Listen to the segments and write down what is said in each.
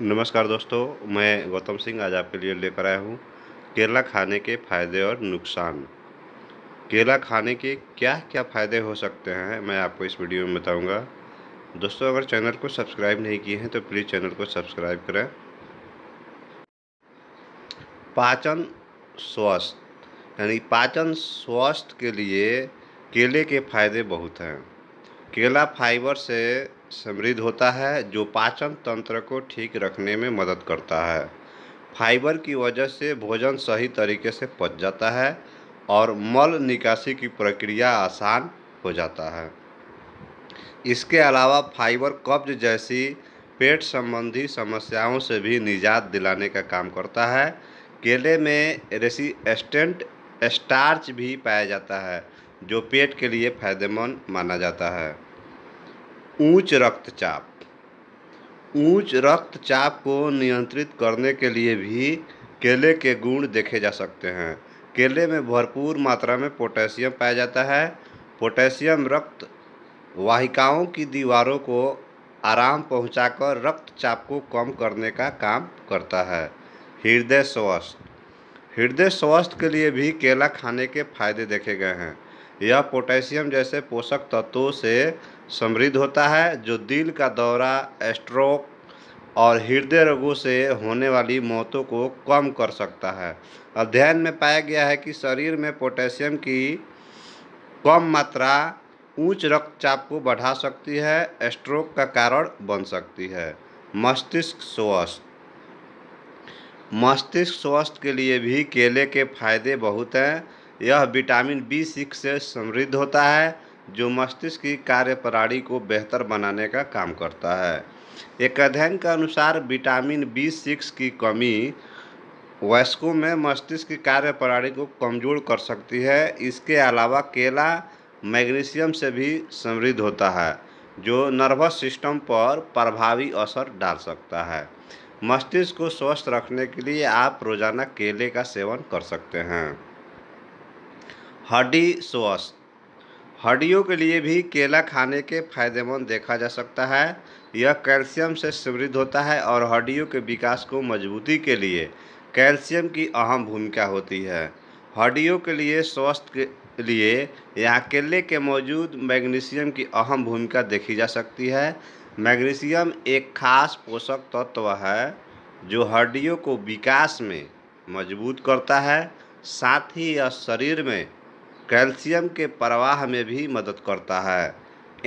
नमस्कार दोस्तों मैं गौतम सिंह आज आपके लिए लेकर आया हूँ केला खाने के फ़ायदे और नुकसान केला खाने के क्या क्या फ़ायदे हो सकते हैं मैं आपको इस वीडियो में बताऊंगा दोस्तों अगर चैनल को सब्सक्राइब नहीं किए हैं तो प्लीज़ चैनल को सब्सक्राइब करें पाचन स्वस्थ यानी पाचन स्वास्थ्य के लिए केले के फ़ायदे बहुत हैं केला फाइबर से समृद्ध होता है जो पाचन तंत्र को ठीक रखने में मदद करता है फाइबर की वजह से भोजन सही तरीके से पच जाता है और मल निकासी की प्रक्रिया आसान हो जाता है इसके अलावा फाइबर कब्ज जैसी पेट संबंधी समस्याओं से भी निजात दिलाने का काम करता है केले में रेसिस्टेंट स्टार्च भी पाया जाता है जो पेट के लिए फायदेमंद माना जाता है ऊंच रक्तचाप ऊंच रक्तचाप को नियंत्रित करने के लिए भी केले के गुण देखे जा सकते हैं केले में भरपूर मात्रा में पोटेशियम पाया जाता है पोटेशियम रक्त वाहिकाओं की दीवारों को आराम पहुंचाकर रक्तचाप को कम करने का काम करता है हृदय स्वस्थ हृदय स्वास्थ्य के लिए भी केला खाने के फायदे देखे गए हैं यह पोटेशियम जैसे पोषक तत्वों से समृद्ध होता है जो दिल का दौरा स्ट्रोक और हृदय रोगों से होने वाली मौतों को कम कर सकता है अध्ययन में पाया गया है कि शरीर में पोटेशियम की कम मात्रा ऊंच रक्तचाप को बढ़ा सकती है स्ट्रोक का कारण बन सकती है मस्तिष्क स्वस्थ मस्तिष्क स्वास्थ्य के लिए भी केले के फायदे बहुत हैं यह विटामिन बी सिक्स से समृद्ध होता है जो मस्तिष्क की कार्य प्रणाली को बेहतर बनाने का काम करता है एक अध्ययन के अनुसार विटामिन बी सिक्स की कमी वयस्कों में मस्तिष्क की कार्य प्रणाली को कमज़ोर कर सकती है इसके अलावा केला मैग्नीशियम से भी समृद्ध होता है जो नर्वस सिस्टम पर प्रभावी असर डाल सकता है मस्तिष्क को स्वस्थ रखने के लिए आप रोज़ाना केले का सेवन कर सकते हैं हड्डी स्वस्थ हड्डियों के लिए भी केला खाने के फायदेमंद देखा जा सकता है यह कैल्शियम से समृद्ध होता है और हड्डियों के विकास को मजबूती के लिए कैल्शियम की अहम भूमिका होती है हड्डियों के लिए स्वस्थ के लिए यहाँ केले के मौजूद मैग्नीशियम की अहम भूमिका देखी जा सकती है मैग्नीशियम एक खास पोषक तत्व है जो हड्डियों को विकास में मजबूत करता है साथ ही यह शरीर में कैल्शियम के प्रवाह में भी मदद करता है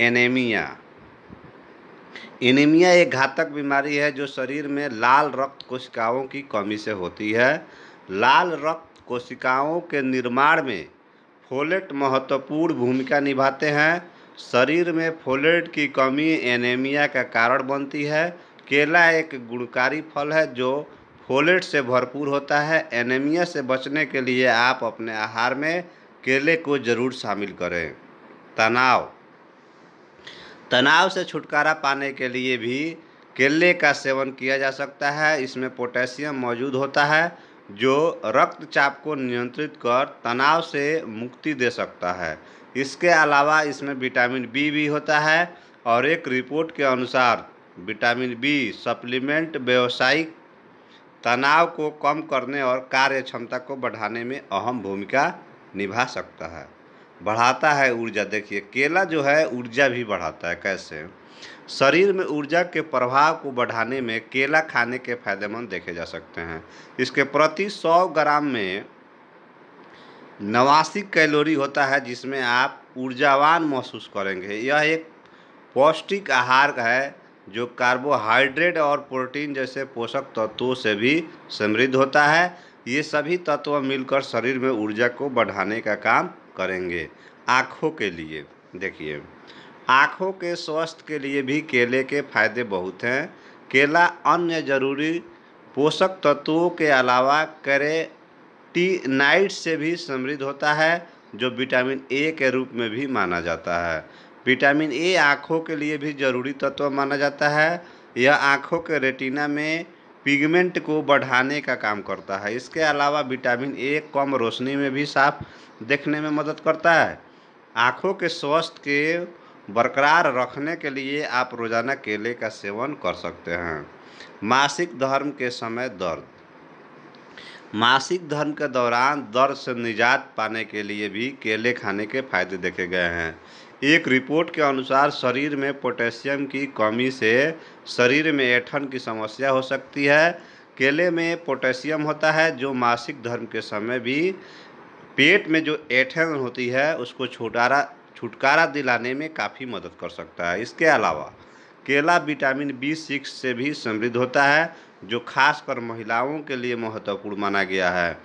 एनेमिया एनीमिया एक घातक बीमारी है जो शरीर में लाल रक्त कोशिकाओं की कमी से होती है लाल रक्त कोशिकाओं के निर्माण में फोलेट महत्वपूर्ण भूमिका निभाते हैं शरीर में फोलेट की कमी एनीमिया का कारण बनती है केला एक गुणकारी फल है जो फोलेट से भरपूर होता है एनीमिया से बचने के लिए आप अपने आहार में केले को ज़रूर शामिल करें तनाव तनाव से छुटकारा पाने के लिए भी केले का सेवन किया जा सकता है इसमें पोटेशियम मौजूद होता है जो रक्तचाप को नियंत्रित कर तनाव से मुक्ति दे सकता है इसके अलावा इसमें विटामिन बी भी होता है और एक रिपोर्ट के अनुसार विटामिन बी सप्लीमेंट व्यावसायिक तनाव को कम करने और कार्य क्षमता को बढ़ाने में अहम भूमिका निभा सकता है बढ़ाता है ऊर्जा देखिए केला जो है ऊर्जा भी बढ़ाता है कैसे शरीर में ऊर्जा के प्रभाव को बढ़ाने में केला खाने के फायदेमंद देखे जा सकते हैं इसके प्रति 100 ग्राम में नवासी कैलोरी होता है जिसमें आप ऊर्जावान महसूस करेंगे यह एक पौष्टिक आहार है जो कार्बोहाइड्रेट और प्रोटीन जैसे पोषक तत्वों से भी समृद्ध होता है ये सभी तत्व मिलकर शरीर में ऊर्जा को बढ़ाने का काम करेंगे आँखों के लिए देखिए आँखों के स्वास्थ्य के लिए भी केले के फायदे बहुत हैं केला अन्य जरूरी पोषक तत्वों के अलावा कैरेटीनाइट से भी समृद्ध होता है जो विटामिन ए के रूप में भी माना जाता है विटामिन ए आँखों के लिए भी जरूरी तत्व माना जाता है यह आँखों के रेटिना में पिगमेंट को बढ़ाने का काम करता है इसके अलावा विटामिन ए कम रोशनी में भी साफ देखने में मदद करता है आँखों के स्वास्थ्य के बरकरार रखने के लिए आप रोज़ाना केले का सेवन कर सकते हैं मासिक धर्म के समय दर्द मासिक धर्म के दौरान दर्द से निजात पाने के लिए भी केले खाने के फायदे देखे गए हैं एक रिपोर्ट के अनुसार शरीर में पोटेशियम की कमी से शरीर में ऐठन की समस्या हो सकती है केले में पोटेशियम होता है जो मासिक धर्म के समय भी पेट में जो ऐठन होती है उसको छुटारा छुटकारा दिलाने में काफ़ी मदद कर सकता है इसके अलावा केला विटामिन बी सिक्स से भी समृद्ध होता है जो खासकर महिलाओं के लिए महत्वपूर्ण माना गया है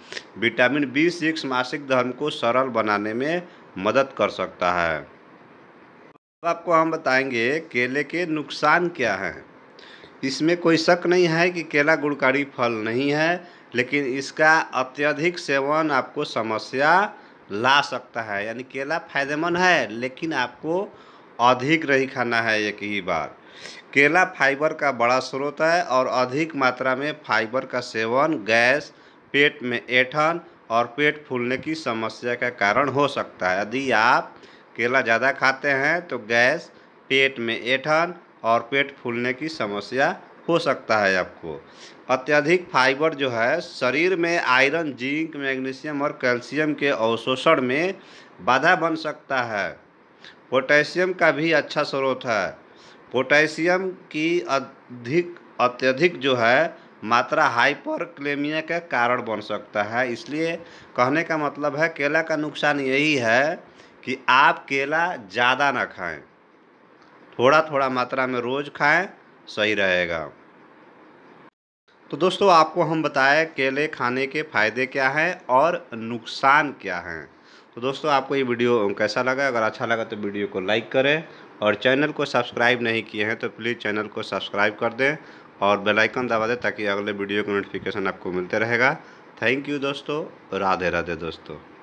विटामिन बी सिक्स मासिक धर्म को सरल बनाने में मदद कर सकता है अब तो आपको हम बताएंगे केले के नुकसान क्या हैं इसमें कोई शक नहीं है कि केला गुणकारी फल नहीं है लेकिन इसका अत्यधिक सेवन आपको समस्या ला सकता है यानी केला फायदेमंद है लेकिन आपको अधिक नहीं खाना है एक ही बार केला फाइबर का बड़ा स्रोत है और अधिक मात्रा में फाइबर का सेवन गैस पेट में ऐठन और पेट फूलने की समस्या का कारण हो सकता है यदि आप केला ज़्यादा खाते हैं तो गैस पेट में ऐठन और पेट फूलने की समस्या हो सकता है आपको अत्यधिक फाइबर जो है शरीर में आयरन जिंक मैग्नीशियम और कैल्शियम के अवशोषण में बाधा बन सकता है पोटेशियम का भी अच्छा स्रोत है पोटेशियम की अधिक अत्यधिक जो है मात्रा हाइपरक्लेमिया का कारण बन सकता है इसलिए कहने का मतलब है केला का नुकसान यही है कि आप केला ज़्यादा ना खाएं थोड़ा थोड़ा मात्रा में रोज़ खाएं सही रहेगा तो दोस्तों आपको हम बताएं केले खाने के फ़ायदे क्या हैं और नुकसान क्या हैं तो दोस्तों आपको ये वीडियो कैसा लगा अगर अच्छा लगा तो वीडियो को लाइक करें और चैनल को सब्सक्राइब नहीं किए हैं तो प्लीज़ चैनल को सब्सक्राइब कर दें और बेल आइकन दबा दें ताकि अगले वीडियो का नोटिफिकेशन आपको मिलते रहेगा थैंक यू दोस्तों राधे राधे दोस्तों